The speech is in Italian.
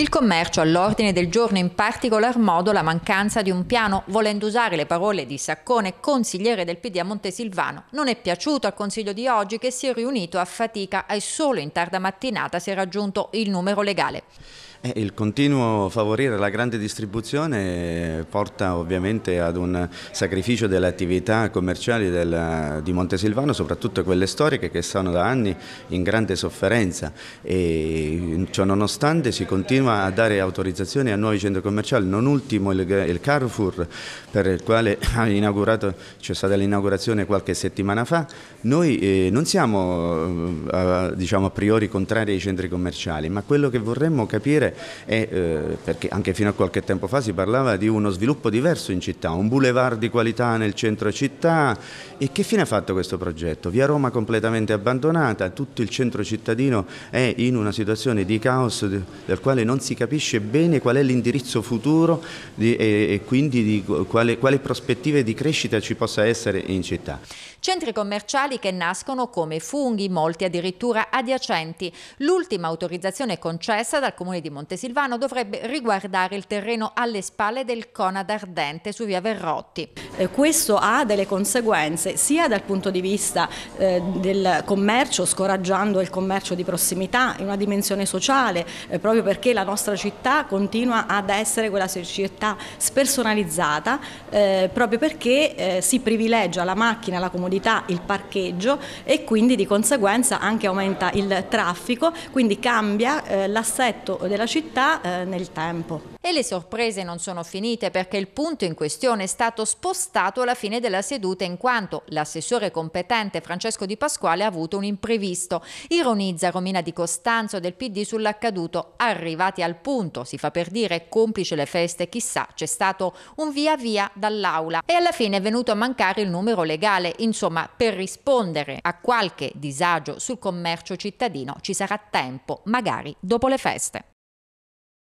Il commercio all'ordine del giorno, in particolar modo la mancanza di un piano, volendo usare le parole di Saccone, consigliere del PD a Montesilvano, non è piaciuto al Consiglio di oggi che si è riunito a fatica e solo in tarda mattinata si è raggiunto il numero legale. Eh, il continuo favorire la grande distribuzione porta ovviamente ad un sacrificio delle attività commerciali del, di Montesilvano, soprattutto quelle storiche che sono da anni in grande sofferenza e ciò nonostante si continua a dare autorizzazioni a nuovi centri commerciali, non ultimo il, il Carrefour per il quale c'è stata l'inaugurazione qualche settimana fa. Noi eh, non siamo eh, diciamo, a priori contrari ai centri commerciali, ma quello che vorremmo capire dire, eh, perché anche fino a qualche tempo fa si parlava di uno sviluppo diverso in città, un boulevard di qualità nel centro città e che fine ha fatto questo progetto? Via Roma completamente abbandonata, tutto il centro cittadino è in una situazione di caos del quale non si capisce bene qual è l'indirizzo futuro di, e, e, quindi di quale, quale prospettive di crescita ci possa essere in città. Centri commerciali che nascono come funghi, molti addirittura adiacenti. L'ultima autorizzazione concessa dal comune di Montesilvano dovrebbe riguardare il terreno alle spalle del Conad Ardente su via Verrotti. Eh, questo ha delle conseguenze sia dal punto di vista eh, del commercio, scoraggiando il commercio di prossimità in una dimensione sociale, eh, proprio perché la nostra città continua ad essere quella città spersonalizzata, proprio perché si privilegia la macchina, la comunità comodità il parcheggio e quindi di conseguenza anche aumenta il traffico, quindi cambia eh, l'assetto della città eh, nel tempo. E le sorprese non sono finite perché il punto in questione è stato spostato alla fine della seduta in quanto l'assessore competente Francesco Di Pasquale ha avuto un imprevisto. Ironizza Romina Di Costanzo del PD sull'accaduto. Arrivati al punto, si fa per dire complice le feste, chissà, c'è stato un via via dall'aula e alla fine è venuto a mancare il numero legale. Insomma, Insomma, per rispondere a qualche disagio sul commercio cittadino ci sarà tempo, magari dopo le feste.